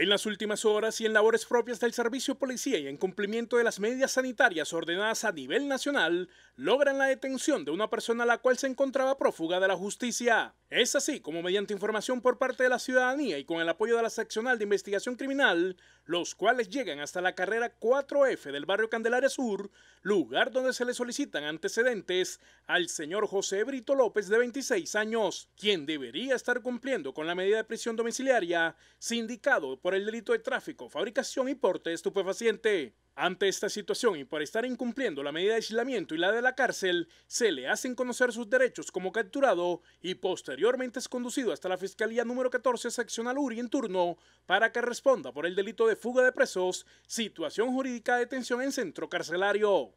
En las últimas horas y en labores propias del servicio policía y en cumplimiento de las medidas sanitarias ordenadas a nivel nacional, logran la detención de una persona a la cual se encontraba prófuga de la justicia. Es así como mediante información por parte de la ciudadanía y con el apoyo de la seccional de investigación criminal, los cuales llegan hasta la carrera 4F del barrio Candelaria Sur, lugar donde se le solicitan antecedentes al señor José Brito López de 26 años, quien debería estar cumpliendo con la medida de prisión domiciliaria sindicado por el delito de tráfico, fabricación y porte estupefaciente. Ante esta situación y por estar incumpliendo la medida de aislamiento y la de la cárcel, se le hacen conocer sus derechos como capturado y posteriormente es conducido hasta la Fiscalía número 14 seccional URI en turno para que responda por el delito de fuga de presos, situación jurídica de detención en centro carcelario.